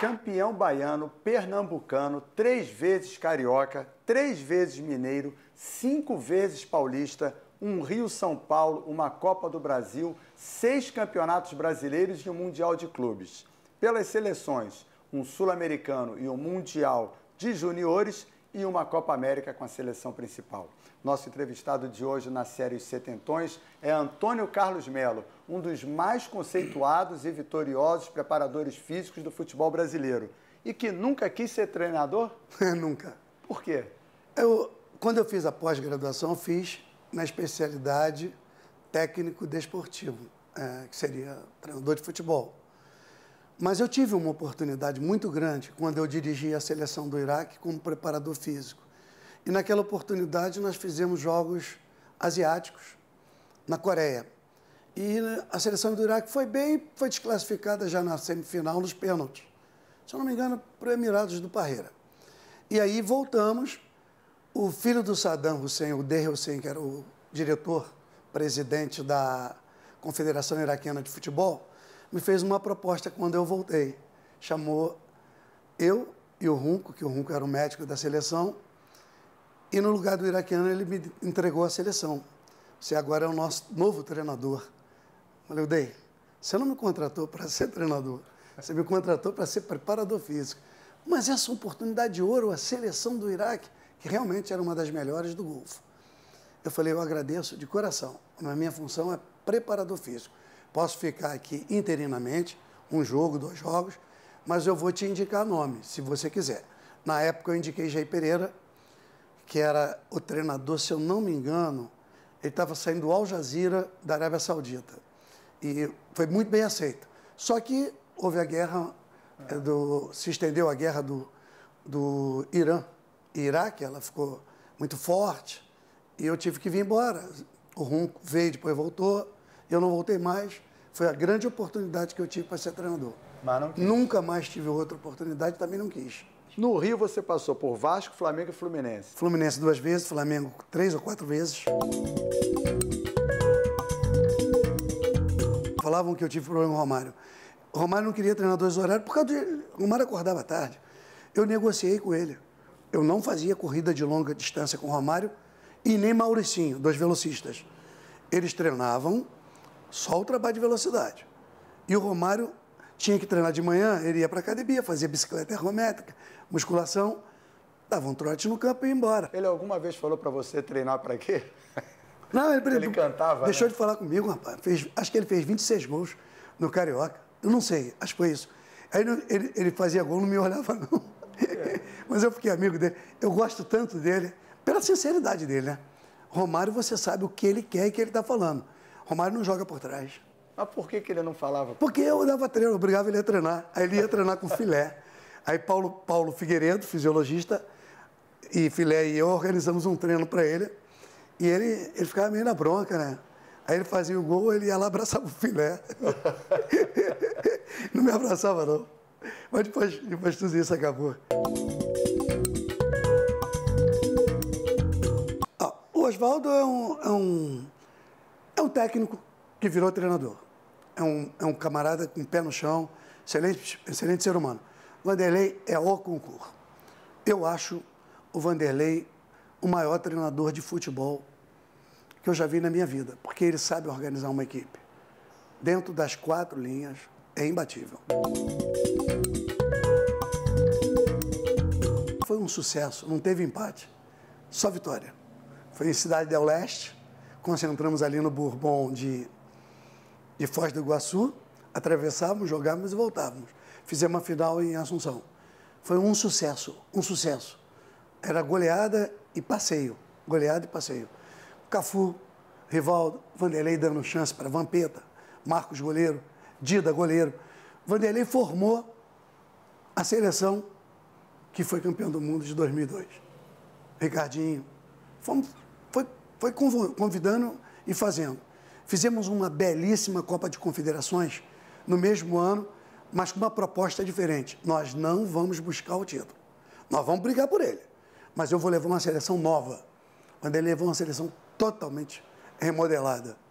campeão baiano, pernambucano, três vezes carioca, três vezes mineiro, cinco vezes paulista, um Rio-São Paulo, uma Copa do Brasil, seis campeonatos brasileiros e um Mundial de Clubes. Pelas seleções, um Sul-Americano e um Mundial de Juniores e uma Copa América com a seleção principal. Nosso entrevistado de hoje na série Setentões é Antônio Carlos Melo, um dos mais conceituados e vitoriosos preparadores físicos do futebol brasileiro. E que nunca quis ser treinador? nunca. Por quê? Eu, quando eu fiz a pós-graduação, fiz na especialidade técnico desportivo, é, que seria treinador de futebol. Mas eu tive uma oportunidade muito grande quando eu dirigi a seleção do Iraque como preparador físico. E naquela oportunidade nós fizemos jogos asiáticos na Coreia. E a seleção do Iraque foi bem, foi desclassificada já na semifinal nos pênaltis. Se eu não me engano, para Emirados do Parreira. E aí voltamos. O filho do Saddam Hussein, o Der Hussein, que era o diretor, presidente da Confederação Iraquiana de Futebol, me fez uma proposta quando eu voltei. Chamou eu e o Runco, que o Runco era o médico da seleção, e no lugar do iraquiano ele me entregou a seleção. Você agora é o nosso novo treinador. Eu falei, Dei, você não me contratou para ser treinador, você me contratou para ser preparador físico. Mas essa oportunidade de ouro, a seleção do Iraque, que realmente era uma das melhores do Golfo. Eu falei, eu agradeço de coração, mas minha função é preparador físico. Posso ficar aqui interinamente, um jogo, dois jogos, mas eu vou te indicar nome, se você quiser. Na época eu indiquei Jair Pereira, que era o treinador, se eu não me engano, ele estava saindo do Al Jazeera da Arábia Saudita. E foi muito bem aceito. Só que houve a guerra, eh, do, se estendeu a guerra do, do Irã e Iraque, ela ficou muito forte, e eu tive que vir embora. O ronco veio, depois voltou. Eu não voltei mais. Foi a grande oportunidade que eu tive para ser treinador. Mas Nunca mais tive outra oportunidade, também não quis. No Rio você passou por Vasco, Flamengo e Fluminense. Fluminense duas vezes, Flamengo três ou quatro vezes. Falavam que eu tive problema com o Romário. O Romário não queria treinar dois horários por causa de. O Romário acordava tarde. Eu negociei com ele. Eu não fazia corrida de longa distância com o Romário e nem Mauricinho, dois velocistas. Eles treinavam só o trabalho de velocidade. E o Romário tinha que treinar de manhã, ele ia para a academia, fazia bicicleta errométrica, musculação, dava um trote no campo e ia embora. Ele alguma vez falou para você treinar para quê? Não, ele, ele cantava. Deixou né? de falar comigo, rapaz. Fez, acho que ele fez 26 gols no Carioca. Eu não sei, acho que foi isso. Aí ele, ele fazia gol, não me olhava, não. Mas eu fiquei amigo dele. Eu gosto tanto dele, pela sinceridade dele, né? Romário, você sabe o que ele quer e o que ele está falando. Romário não joga por trás. Mas por que, que ele não falava? Porque eu dava treino, eu obrigava ele a treinar. Aí ele ia treinar com filé. Aí Paulo, Paulo Figueiredo, fisiologista, e filé e eu organizamos um treino para ele. E ele, ele ficava meio na bronca, né? Aí ele fazia o gol, ele ia lá abraçava o filé. não me abraçava, não. Mas depois, depois tudo isso acabou. Ah, o Oswaldo é um, é um é um técnico que virou treinador. É um, é um camarada com pé no chão, excelente, excelente ser humano. Vanderlei é o concurso. Eu acho o Vanderlei o maior treinador de futebol que eu já vi na minha vida, porque ele sabe organizar uma equipe. Dentro das quatro linhas, é imbatível. Foi um sucesso, não teve empate, só vitória. Foi em Cidade del Leste, concentramos ali no Bourbon de, de Foz do Iguaçu, atravessávamos, jogávamos e voltávamos. Fizemos uma final em Assunção. Foi um sucesso, um sucesso. Era goleada e passeio, goleada e passeio. Cafu, Rivaldo, Vanderlei dando chance para Vampeta, Marcos goleiro, Dida goleiro. Vanderlei formou a seleção que foi campeão do mundo de 2002. Ricardinho. Fomos foi convidando e fazendo. Fizemos uma belíssima Copa de Confederações no mesmo ano, mas com uma proposta diferente. Nós não vamos buscar o título. Nós vamos brigar por ele. Mas eu vou levar uma seleção nova. Quando ele levou uma seleção totalmente remodelada.